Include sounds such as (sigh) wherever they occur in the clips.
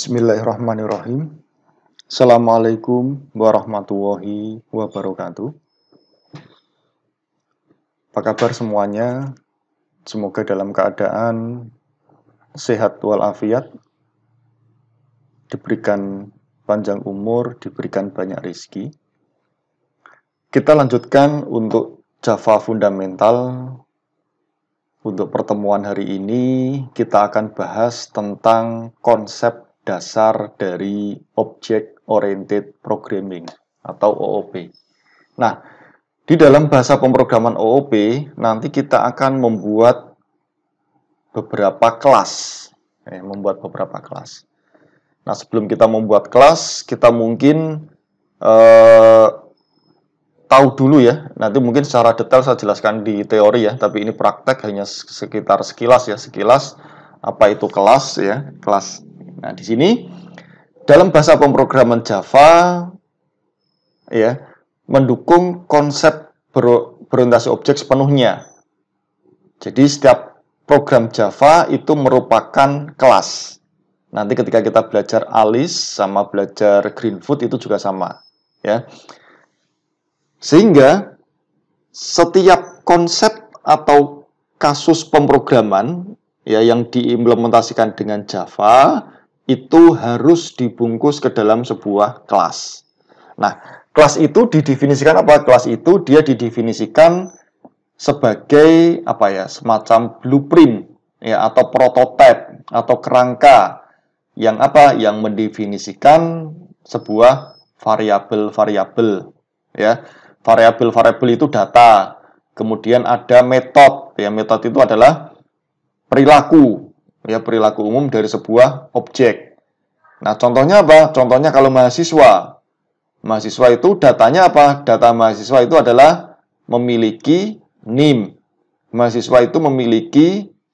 Bismillahirrahmanirrahim. Assalamualaikum warahmatullahi wabarakatuh. Apa kabar semuanya? Semoga dalam keadaan sehat walafiat, diberikan panjang umur, diberikan banyak rezeki. Kita lanjutkan untuk Java Fundamental. Untuk pertemuan hari ini, kita akan bahas tentang konsep dasar dari Object Oriented Programming atau OOP. Nah, di dalam bahasa pemrograman OOP, nanti kita akan membuat beberapa kelas. Eh, membuat beberapa kelas. Nah, sebelum kita membuat kelas, kita mungkin eh, tahu dulu ya. Nanti mungkin secara detail saya jelaskan di teori ya, tapi ini praktek hanya sekitar sekilas ya, sekilas apa itu kelas ya, kelas Nah, di sini dalam bahasa pemrograman Java ya, mendukung konsep berorientasi objek sepenuhnya. Jadi setiap program Java itu merupakan kelas. Nanti ketika kita belajar Alice sama belajar Greenfoot itu juga sama, ya. Sehingga setiap konsep atau kasus pemrograman ya yang diimplementasikan dengan Java itu harus dibungkus ke dalam sebuah kelas. Nah, kelas itu didefinisikan apa? Kelas itu dia didefinisikan sebagai apa ya? Semacam blueprint ya atau prototipe atau kerangka yang apa? Yang mendefinisikan sebuah variabel-variabel ya. Variabel-variabel itu data. Kemudian ada metode ya. Metode itu adalah perilaku ya perilaku umum dari sebuah objek. Nah, contohnya apa? Contohnya kalau mahasiswa. Mahasiswa itu datanya apa? Data mahasiswa itu adalah memiliki NIM. Mahasiswa itu memiliki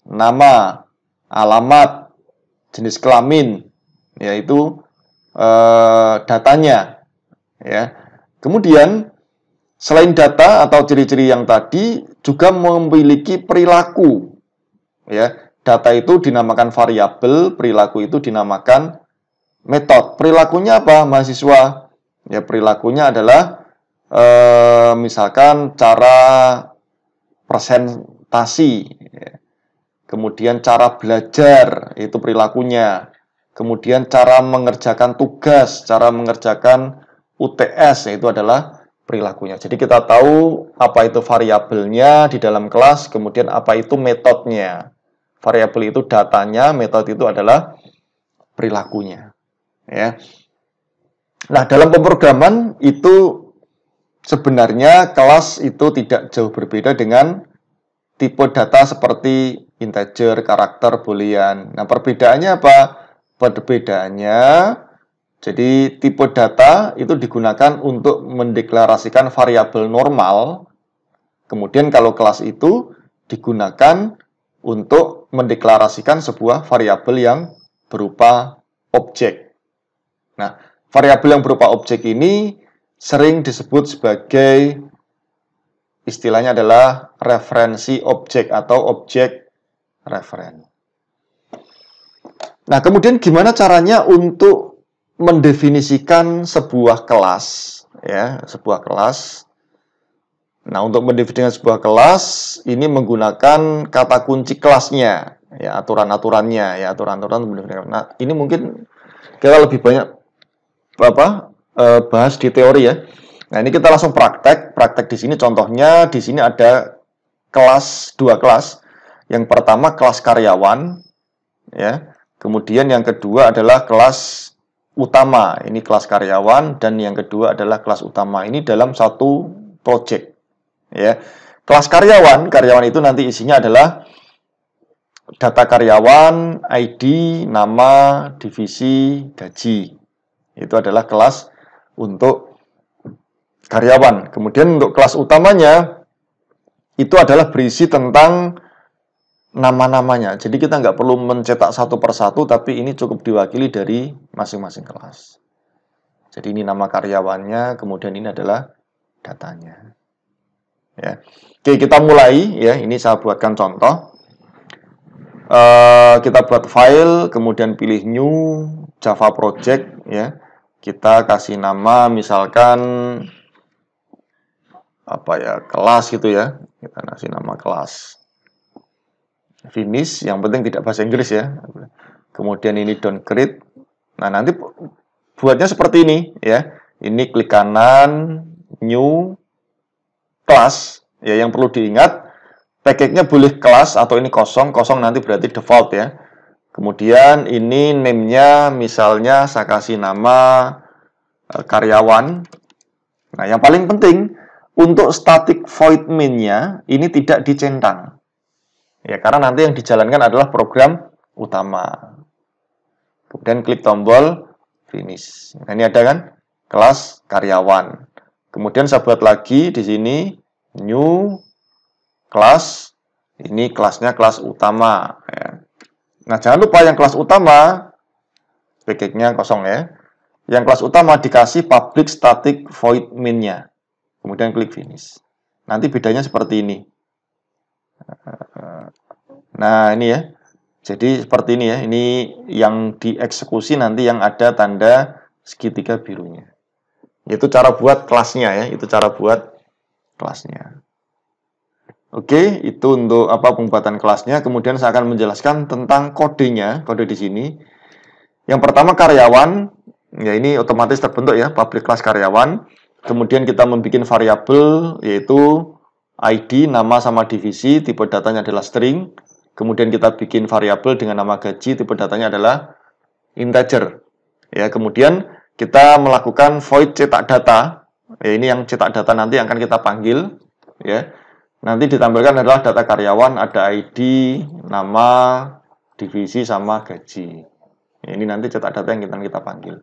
nama, alamat, jenis kelamin, yaitu eh, datanya. Ya. Kemudian selain data atau ciri-ciri yang tadi juga memiliki perilaku. Ya, data itu dinamakan variabel, perilaku itu dinamakan metode. Perilakunya apa mahasiswa? Ya perilakunya adalah e, misalkan cara presentasi, ya. kemudian cara belajar itu perilakunya, kemudian cara mengerjakan tugas, cara mengerjakan UTS itu adalah perilakunya. Jadi kita tahu apa itu variabelnya di dalam kelas, kemudian apa itu metodenya variabel itu datanya, metode itu adalah perilakunya. Ya. Nah, dalam pemrograman itu sebenarnya kelas itu tidak jauh berbeda dengan tipe data seperti integer, karakter, boolean. Nah, perbedaannya apa? Perbedaannya jadi tipe data itu digunakan untuk mendeklarasikan variabel normal. Kemudian kalau kelas itu digunakan untuk mendeklarasikan sebuah variabel yang berupa objek. Nah, variabel yang berupa objek ini sering disebut sebagai istilahnya adalah referensi objek atau objek referen. Nah, kemudian gimana caranya untuk mendefinisikan sebuah kelas ya, sebuah kelas Nah, untuk mendefinisikan sebuah kelas ini menggunakan kata kunci kelasnya, ya aturan-aturannya, ya aturan-aturan mendefinisikan. Nah, ini mungkin kita lebih banyak apa eh, bahas di teori ya. Nah, ini kita langsung praktek. Praktek di sini contohnya di sini ada kelas dua kelas. Yang pertama kelas karyawan ya. Kemudian yang kedua adalah kelas utama. Ini kelas karyawan dan yang kedua adalah kelas utama. Ini dalam satu project ya. Kelas karyawan, karyawan itu nanti isinya adalah data karyawan, ID, nama, divisi, gaji. Itu adalah kelas untuk karyawan. Kemudian untuk kelas utamanya itu adalah berisi tentang nama-namanya. Jadi kita nggak perlu mencetak satu persatu, tapi ini cukup diwakili dari masing-masing kelas. Jadi ini nama karyawannya, kemudian ini adalah datanya. Ya. Oke, kita mulai ya. Ini saya buatkan contoh. Uh, kita buat file, kemudian pilih new Java project ya. Kita kasih nama misalkan apa ya, kelas gitu ya. Kita kasih nama kelas. Finish, yang penting tidak bahasa Inggris ya. Kemudian ini downgrade. Nah, nanti buatnya seperti ini ya. Ini klik kanan, new kelas, ya yang perlu diingat, package boleh kelas atau ini kosong, kosong nanti berarti default ya. Kemudian ini name misalnya saya kasih nama e, eh, karyawan. Nah, yang paling penting untuk static void mainnya ini tidak dicentang. Ya, karena nanti yang dijalankan adalah program utama. Kemudian klik tombol finish. Nah, ini ada kan? Kelas karyawan. Kemudian saya buat lagi di sini new class. Ini kelasnya kelas utama. Ya. Nah, jangan lupa yang kelas utama, package kosong ya. Yang kelas utama dikasih public static void minnya. Kemudian klik finish. Nanti bedanya seperti ini. Nah, ini ya. Jadi seperti ini ya. Ini yang dieksekusi nanti yang ada tanda segitiga birunya. Itu cara buat kelasnya ya, itu cara buat kelasnya. Oke, itu untuk apa pembuatan kelasnya. Kemudian saya akan menjelaskan tentang kodenya, kode di sini. Yang pertama karyawan, ya ini otomatis terbentuk ya, public class karyawan. Kemudian kita membuat variabel yaitu ID, nama sama divisi, tipe datanya adalah string. Kemudian kita bikin variabel dengan nama gaji, tipe datanya adalah integer. Ya, kemudian kita melakukan void cetak data. Ya, ini yang cetak data nanti yang akan kita panggil. Ya, nanti ditampilkan adalah data karyawan, ada ID, nama, divisi, sama gaji. Ya, ini nanti cetak data yang kita kita panggil.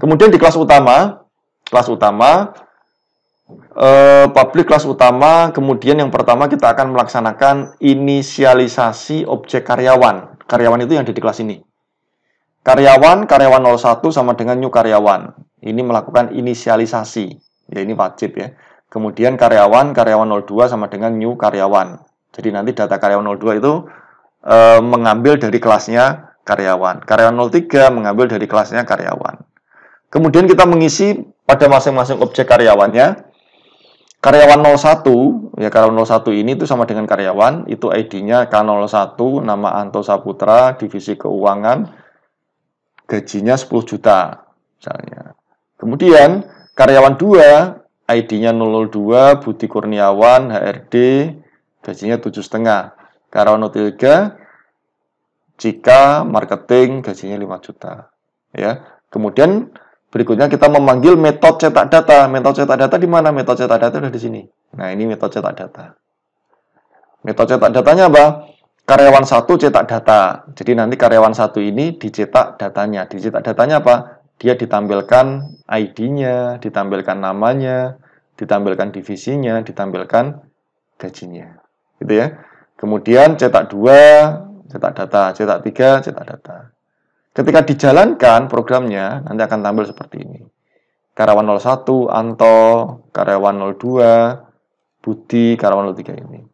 Kemudian di kelas utama, kelas utama, eh, public kelas utama, kemudian yang pertama kita akan melaksanakan inisialisasi objek karyawan. Karyawan itu yang ada di kelas ini. Karyawan, karyawan 01 sama dengan new karyawan. Ini melakukan inisialisasi. Ya ini wajib ya. Kemudian karyawan, karyawan 02 sama dengan new karyawan. Jadi nanti data karyawan 02 itu e, mengambil dari kelasnya karyawan. Karyawan 03 mengambil dari kelasnya karyawan. Kemudian kita mengisi pada masing-masing objek karyawannya. Karyawan 01, ya karyawan 01 ini itu sama dengan karyawan, itu ID-nya K01, nama Anto Saputra, divisi keuangan, gajinya 10 juta misalnya. Kemudian karyawan 2, ID-nya 002, Budi Kurniawan, HRD, gajinya 7,5 setengah. Karyawan 03, jika marketing gajinya 5 juta. Ya, kemudian berikutnya kita memanggil metode cetak data. Metode cetak data di mana? Metode cetak data sudah di sini. Nah, ini metode cetak data. Metode cetak datanya apa? karyawan satu cetak data. Jadi nanti karyawan satu ini dicetak datanya. Dicetak datanya apa? Dia ditampilkan ID-nya, ditampilkan namanya, ditampilkan divisinya, ditampilkan gajinya. Gitu ya. Kemudian cetak dua, cetak data, cetak tiga, cetak data. Ketika dijalankan programnya, nanti akan tampil seperti ini. Karyawan 01, Anto, karyawan 02, Budi, karyawan 03 ini.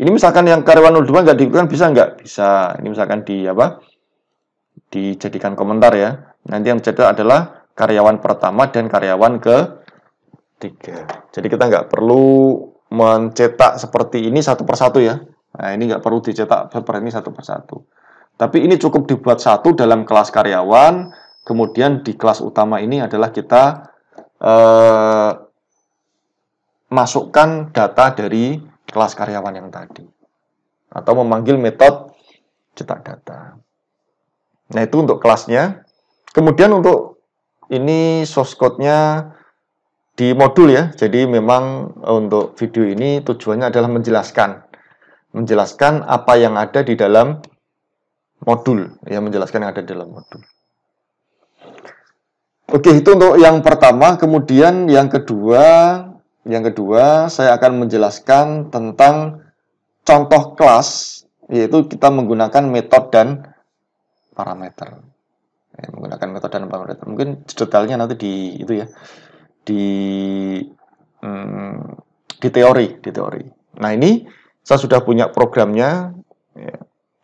Ini misalkan yang karyawan 02 nggak diikutkan bisa nggak? Bisa. Ini misalkan di apa? Dijadikan komentar ya. Nanti yang cetak adalah karyawan pertama dan karyawan ke tiga. Jadi kita nggak perlu mencetak seperti ini satu persatu ya. Nah ini nggak perlu dicetak seperti ini satu persatu. Tapi ini cukup dibuat satu dalam kelas karyawan. Kemudian di kelas utama ini adalah kita eh, masukkan data dari kelas karyawan yang tadi. Atau memanggil metode cetak data. Nah, itu untuk kelasnya. Kemudian untuk ini source code-nya di modul ya. Jadi memang eh, untuk video ini tujuannya adalah menjelaskan menjelaskan apa yang ada di dalam modul ya menjelaskan yang ada di dalam modul. Oke, itu untuk yang pertama, kemudian yang kedua yang kedua, saya akan menjelaskan tentang contoh kelas, yaitu kita menggunakan metode dan parameter. Ya, menggunakan metode dan parameter. Mungkin detailnya nanti di itu ya, di hmm, di teori, di teori. Nah ini saya sudah punya programnya. Ya,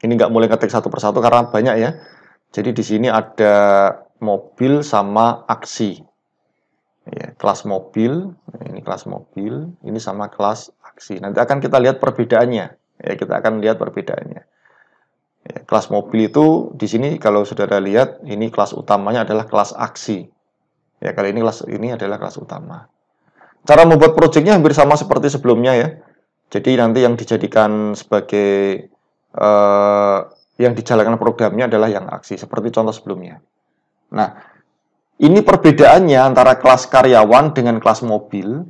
ini nggak mulai ngetik satu persatu karena banyak ya. Jadi di sini ada mobil sama aksi. Ya, kelas mobil, nah, kelas mobil, ini sama kelas aksi. Nanti akan kita lihat perbedaannya. Ya, kita akan lihat perbedaannya. Ya, kelas mobil itu di sini kalau saudara lihat ini kelas utamanya adalah kelas aksi. Ya, kali ini kelas ini adalah kelas utama. Cara membuat proyeknya hampir sama seperti sebelumnya ya. Jadi nanti yang dijadikan sebagai eh, yang dijalankan programnya adalah yang aksi seperti contoh sebelumnya. Nah, ini perbedaannya antara kelas karyawan dengan kelas mobil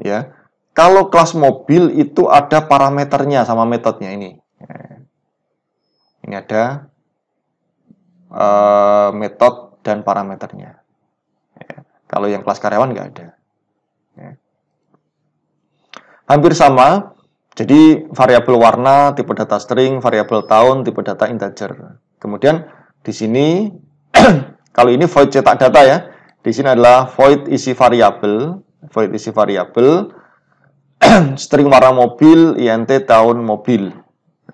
ya kalau kelas mobil itu ada parameternya sama metodenya ini ya. ini ada uh, eh, metode dan parameternya ya. kalau yang kelas karyawan nggak ada ya. hampir sama jadi variabel warna tipe data string variabel tahun tipe data integer kemudian di sini (clears throat) kalau ini void cetak data ya di sini adalah void isi variabel Void isi variabel (clears throat) string warna mobil INT tahun mobil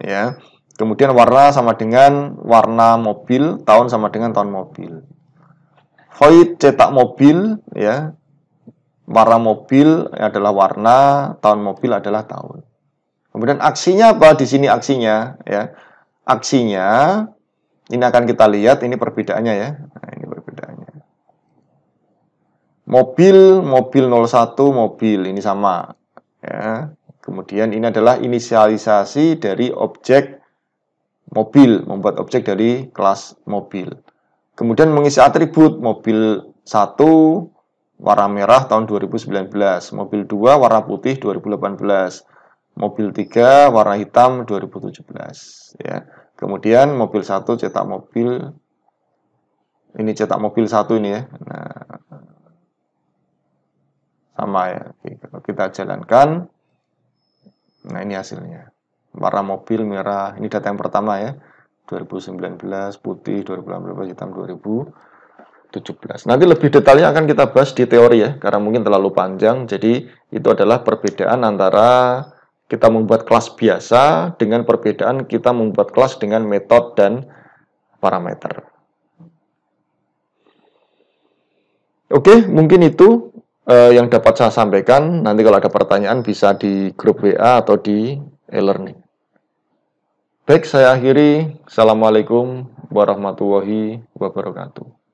ya. Kemudian warna sama dengan warna mobil, tahun sama dengan tahun mobil. Void cetak mobil ya. Warna mobil adalah warna, tahun mobil adalah tahun. Kemudian aksinya apa? Di sini aksinya ya. Aksinya ini akan kita lihat ini perbedaannya ya mobil, mobil 01, mobil ini sama. Ya. Kemudian ini adalah inisialisasi dari objek mobil, membuat objek dari kelas mobil. Kemudian mengisi atribut mobil 1 warna merah tahun 2019, mobil 2 warna putih 2018, mobil 3 warna hitam 2017 ya. Kemudian mobil 1 cetak mobil ini cetak mobil satu ini ya. Nah, sama ya kalau kita jalankan nah ini hasilnya warna mobil merah ini data yang pertama ya 2019 putih 2018 hitam 2017 nanti lebih detailnya akan kita bahas di teori ya karena mungkin terlalu panjang jadi itu adalah perbedaan antara kita membuat kelas biasa dengan perbedaan kita membuat kelas dengan metode dan parameter. Oke, mungkin itu uh, yang dapat saya sampaikan. Nanti kalau ada pertanyaan bisa di grup WA atau di e-learning. Baik, saya akhiri. Assalamualaikum warahmatullahi wabarakatuh.